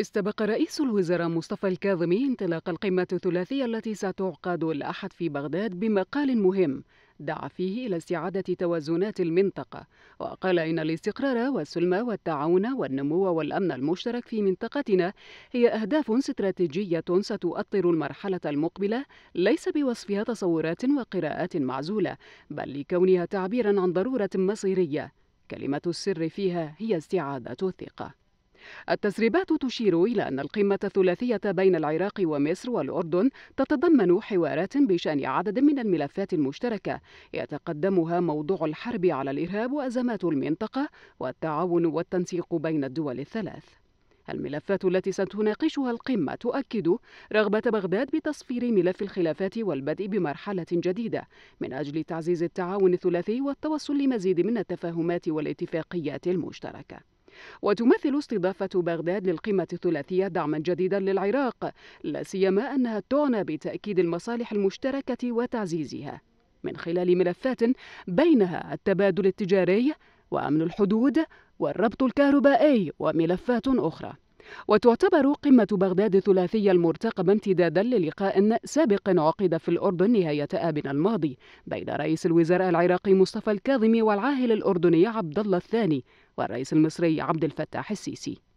استبق رئيس الوزراء مصطفى الكاظمي انطلاق القمة الثلاثية التي ستعقد الأحد في بغداد بمقال مهم دعا فيه إلى استعادة توازنات المنطقة وقال إن الاستقرار والسلم والتعاون والنمو والأمن المشترك في منطقتنا هي أهداف استراتيجية ستؤطر المرحلة المقبلة ليس بوصفها تصورات وقراءات معزولة بل لكونها تعبيرا عن ضرورة مصيرية كلمة السر فيها هي استعادة الثقة التسريبات تشير إلى أن القمة الثلاثية بين العراق ومصر والأردن تتضمن حوارات بشأن عدد من الملفات المشتركة يتقدمها موضوع الحرب على الإرهاب وأزمات المنطقة والتعاون والتنسيق بين الدول الثلاث. الملفات التي ستناقشها القمة تؤكد رغبة بغداد بتصفير ملف الخلافات والبدء بمرحلة جديدة من أجل تعزيز التعاون الثلاثي والتوصل لمزيد من التفاهمات والاتفاقيات المشتركة. وتمثل استضافة بغداد للقمة الثلاثية دعما جديدا للعراق لا سيما أنها تعنى بتأكيد المصالح المشتركة وتعزيزها من خلال ملفات بينها التبادل التجاري وأمن الحدود والربط الكهربائي وملفات أخرى وتعتبر قمة بغداد الثلاثية المرتقبة امتدادا للقاء سابق عقد في الأردن نهاية آب الماضي بين رئيس الوزراء العراقي مصطفى الكاظمي والعاهل الأردني عبد الله الثاني والرئيس المصري عبد الفتاح السيسي